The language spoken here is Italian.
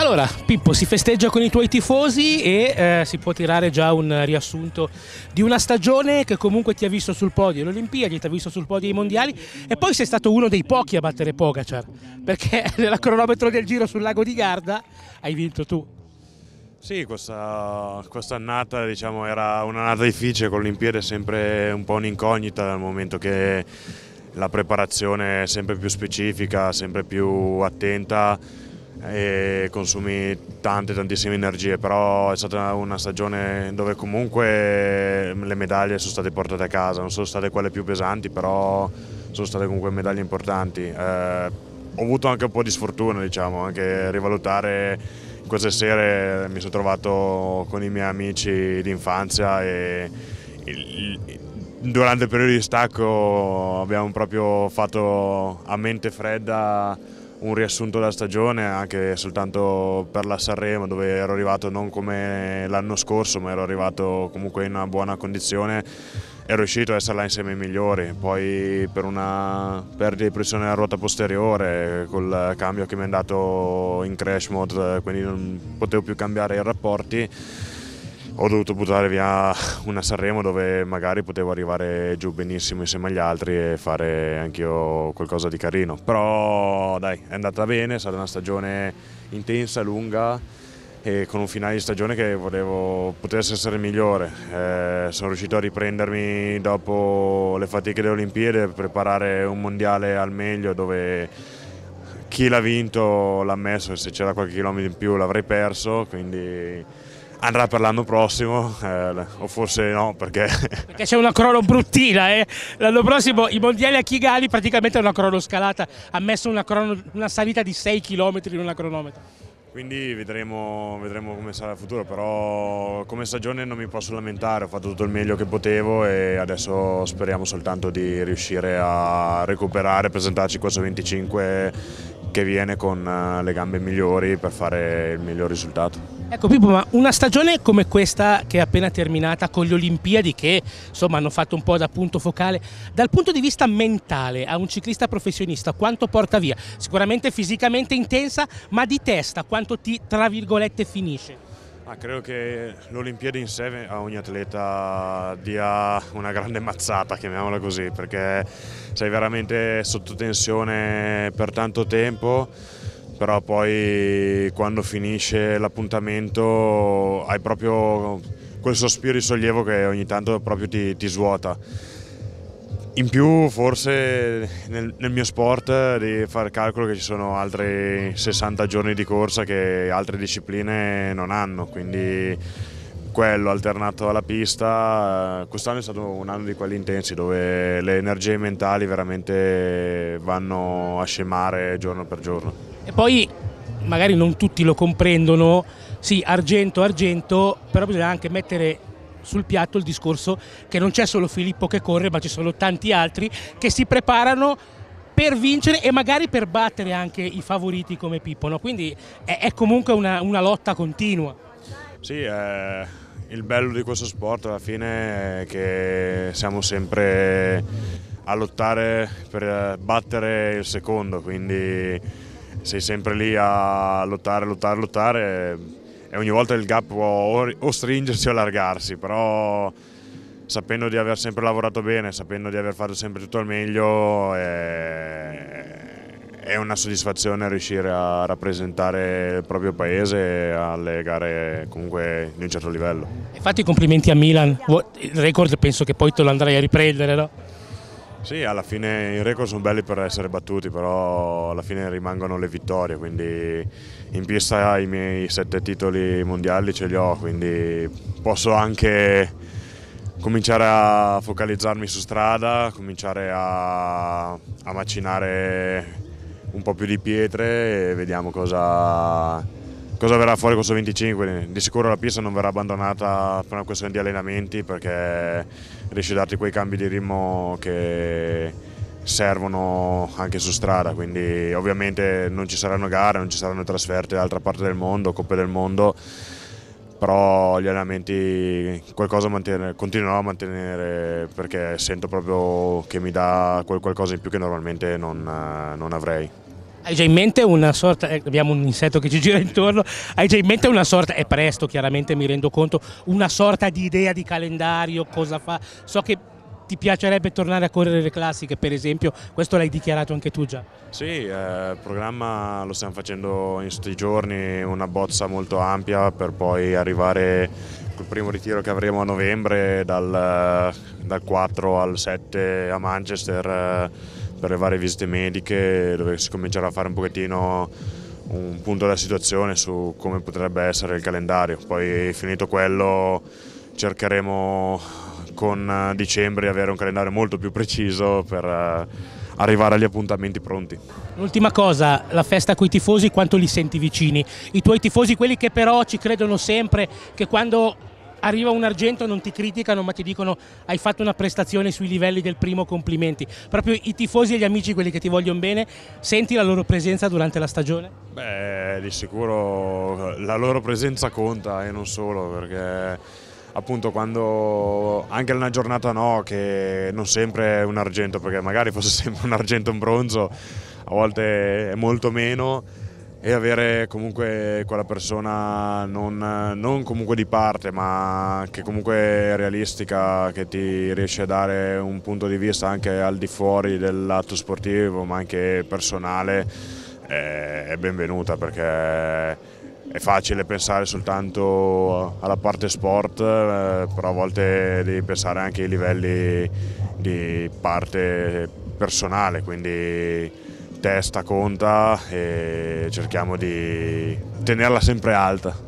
Allora, Pippo, si festeggia con i tuoi tifosi e eh, si può tirare già un riassunto di una stagione che comunque ti ha visto sul podio alle Olimpiadi, ti ha visto sul podio ai Mondiali e poi sei stato uno dei pochi a battere Pogacar, perché nella cronometro del giro sul lago di Garda hai vinto tu. Sì, questa, annata diciamo, era un'annata difficile, con l'Olimpiade è sempre un po' un'incognita dal momento che la preparazione è sempre più specifica, sempre più attenta e consumi tante tantissime energie però è stata una stagione dove comunque le medaglie sono state portate a casa non sono state quelle più pesanti però sono state comunque medaglie importanti eh, ho avuto anche un po' di sfortuna diciamo anche rivalutare queste sere mi sono trovato con i miei amici d'infanzia e il, durante il periodo di stacco abbiamo proprio fatto a mente fredda un riassunto della stagione anche soltanto per la Sanremo dove ero arrivato non come l'anno scorso ma ero arrivato comunque in una buona condizione e riuscito a essere là insieme ai migliori poi per una perdita di pressione della ruota posteriore col cambio che mi è andato in crash mode quindi non potevo più cambiare i rapporti ho dovuto buttare via una Sanremo dove magari potevo arrivare giù benissimo insieme agli altri e fare anch'io qualcosa di carino. Però dai, è andata bene, è stata una stagione intensa, lunga e con un finale di stagione che volevo potesse essere migliore. Eh, sono riuscito a riprendermi dopo le fatiche delle Olimpiadi, preparare un mondiale al meglio dove chi l'ha vinto l'ha messo e se c'era qualche chilometro in più l'avrei perso, quindi andrà per l'anno prossimo, eh, o forse no, perché... Perché c'è una crono bruttina, eh? l'anno prossimo i mondiali a Kigali praticamente è una crono scalata, ha messo una, crono, una salita di 6 km in una cronometra. Quindi vedremo, vedremo, come sarà il futuro, però come stagione non mi posso lamentare, ho fatto tutto il meglio che potevo e adesso speriamo soltanto di riuscire a recuperare, presentarci questo 25 che viene con eh, le gambe migliori per fare il miglior risultato. Ecco Pippo, ma una stagione come questa che è appena terminata con le Olimpiadi che insomma hanno fatto un po' da punto focale, dal punto di vista mentale a un ciclista professionista quanto porta via? Sicuramente fisicamente intensa, ma di testa quanto ti tra virgolette finisce? Ah, credo che l'Olimpiade in sé a ogni atleta dia una grande mazzata, chiamiamola così, perché sei veramente sotto tensione per tanto tempo però poi quando finisce l'appuntamento hai proprio quel sospiro di sollievo che ogni tanto proprio ti, ti svuota. In più forse nel, nel mio sport di fare calcolo che ci sono altri 60 giorni di corsa che altre discipline non hanno, quindi quello alternato alla pista, quest'anno è stato un anno di quelli intensi dove le energie mentali veramente vanno a scemare giorno per giorno. E poi magari non tutti lo comprendono, sì, argento, argento, però bisogna anche mettere sul piatto il discorso che non c'è solo Filippo che corre, ma ci sono tanti altri che si preparano per vincere e magari per battere anche i favoriti come Pippo, no? quindi è, è comunque una, una, lotta continua. Sì, eh, il bello di questo sport alla fine è che siamo sempre a lottare per eh, battere il secondo, quindi sei sempre lì a lottare, lottare, lottare e ogni volta il gap può o stringersi o allargarsi, però sapendo di aver sempre lavorato bene, sapendo di aver fatto sempre tutto al meglio, è, una soddisfazione riuscire a rappresentare il proprio paese alle gare comunque di un certo livello. Fatti i complimenti a Milan, il record penso che poi te lo andrai a riprendere, no? Sì, alla fine i record sono belli per essere battuti, però alla fine rimangono le vittorie, quindi in pista i miei sette titoli mondiali ce li ho, quindi posso anche cominciare a focalizzarmi su strada, cominciare a, a macinare un po' più di pietre e vediamo cosa cosa verrà fuori questo 25? Di sicuro la pista non verrà abbandonata per una questione di allenamenti perché riesce a darti quei cambi di ritmo che servono anche su strada, quindi ovviamente non ci saranno gare, non ci saranno trasferte da altra parte del mondo, coppe del mondo, però gli allenamenti qualcosa continuerò a mantenere perché sento proprio che mi dà qualcosa in più che normalmente non, non avrei. Hai già in mente una sorta, eh, abbiamo un insetto che ci gira intorno, hai già in mente una sorta, è presto chiaramente mi rendo conto, una sorta di idea di calendario, cosa fa? So che ti piacerebbe tornare a correre le classiche per esempio, questo l'hai dichiarato anche tu già. Sì, eh, il eh, programma lo stiamo facendo in questi giorni, una bozza molto ampia per poi arrivare col primo ritiro che avremo a novembre dal, eh, dal 4 al 7 a Manchester. Eh, per le varie visite mediche dove si comincerà a fare un pochettino un punto della situazione su come potrebbe essere il calendario. Poi finito quello cercheremo con dicembre di avere un calendario molto più preciso per eh, arrivare agli appuntamenti pronti. L'ultima cosa, la festa con i tifosi, quanto li senti vicini? I tuoi tifosi, quelli che però ci credono sempre, che quando arriva un argento non ti criticano ma ti dicono hai fatto una prestazione sui livelli del primo complimenti proprio i tifosi e gli amici quelli che ti vogliono bene senti la loro presenza durante la stagione? Beh di sicuro la loro presenza conta e eh, non solo perché appunto quando anche una giornata no che non sempre è un argento perché magari fosse sempre un argento un bronzo a volte è molto meno e avere comunque quella persona non, non, comunque di parte ma che comunque è realistica, che ti riesce a dare un punto di vista anche al di fuori dell'atto sportivo ma anche personale è benvenuta perché è facile pensare soltanto alla parte sport, eh, però a volte devi pensare anche ai livelli di parte personale, quindi testa conta e cerchiamo di tenerla sempre alta.